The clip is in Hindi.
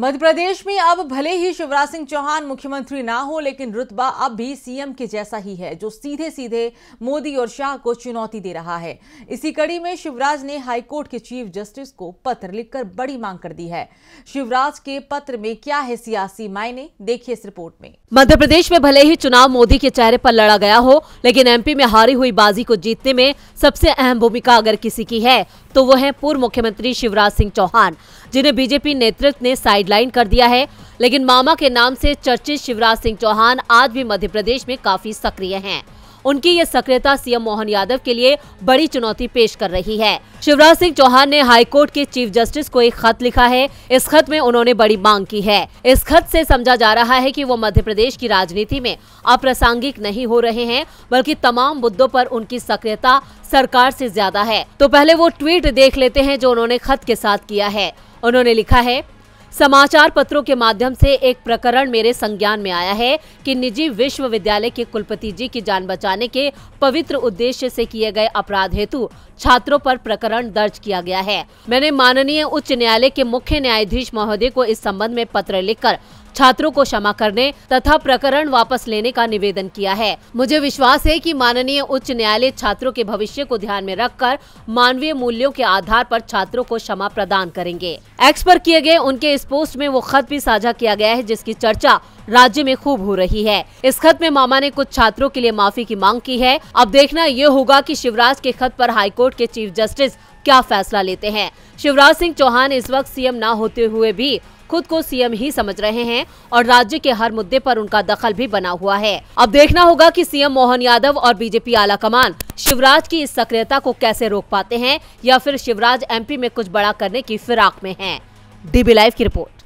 मध्य प्रदेश में अब भले ही शिवराज सिंह चौहान मुख्यमंत्री ना हो लेकिन रुतबा अब भी सीएम के जैसा ही है जो सीधे सीधे मोदी और शाह को चुनौती दे रहा है इसी कड़ी में शिवराज ने हाईकोर्ट के चीफ जस्टिस को पत्र लिखकर बड़ी मांग कर दी है शिवराज के पत्र में क्या है सियासी मायने देखिए इस रिपोर्ट में मध्य प्रदेश में भले ही चुनाव मोदी के चेहरे पर लड़ा गया हो लेकिन एम में हारी हुई बाजी को जीतने में सबसे अहम भूमिका अगर किसी की है तो वो है पूर्व मुख्यमंत्री शिवराज सिंह चौहान जिन्हें बीजेपी नेतृत्व ने साइड साइडलाइन कर दिया है लेकिन मामा के नाम से चर्चित शिवराज सिंह चौहान आज भी मध्य प्रदेश में काफी सक्रिय हैं। उनकी ये सक्रियता सीएम मोहन यादव के लिए बड़ी चुनौती पेश कर रही है शिवराज सिंह चौहान ने हाईकोर्ट के चीफ जस्टिस को एक खत लिखा है इस खत में उन्होंने बड़ी मांग की है इस खत से समझा जा रहा है कि वो मध्य प्रदेश की राजनीति में अप्रासंगिक नहीं हो रहे हैं बल्कि तमाम मुद्दों पर उनकी सक्रियता सरकार से ज्यादा है तो पहले वो ट्वीट देख लेते हैं जो उन्होंने खत के साथ किया है उन्होंने लिखा है समाचार पत्रों के माध्यम से एक प्रकरण मेरे संज्ञान में आया है कि निजी विश्वविद्यालय के कुलपति जी की जान बचाने के पवित्र उद्देश्य से किए गए अपराध हेतु छात्रों पर प्रकरण दर्ज किया गया है मैंने माननीय उच्च न्यायालय के मुख्य न्यायाधीश महोदय को इस संबंध में पत्र लिखकर छात्रों को क्षमा करने तथा प्रकरण वापस लेने का निवेदन किया है मुझे विश्वास है कि माननीय उच्च न्यायालय छात्रों के भविष्य को ध्यान में रखकर मानवीय मूल्यों के आधार पर छात्रों को क्षमा प्रदान करेंगे एक्स पर किए गए उनके इस पोस्ट में वो खत भी साझा किया गया है जिसकी चर्चा राज्य में खूब हो रही है इस खत में मामा ने कुछ छात्रों के लिए माफी की मांग की है अब देखना ये होगा कि शिवराज के खत पर हाईकोर्ट के चीफ जस्टिस क्या फैसला लेते हैं शिवराज सिंह चौहान इस वक्त सीएम न होते हुए भी खुद को सीएम ही समझ रहे हैं और राज्य के हर मुद्दे पर उनका दखल भी बना हुआ है अब देखना होगा कि सीएम मोहन यादव और बीजेपी आला कमान शिवराज की इस सक्रियता को कैसे रोक पाते हैं या फिर शिवराज एमपी में कुछ बड़ा करने की फिराक में है डीबी लाइव की रिपोर्ट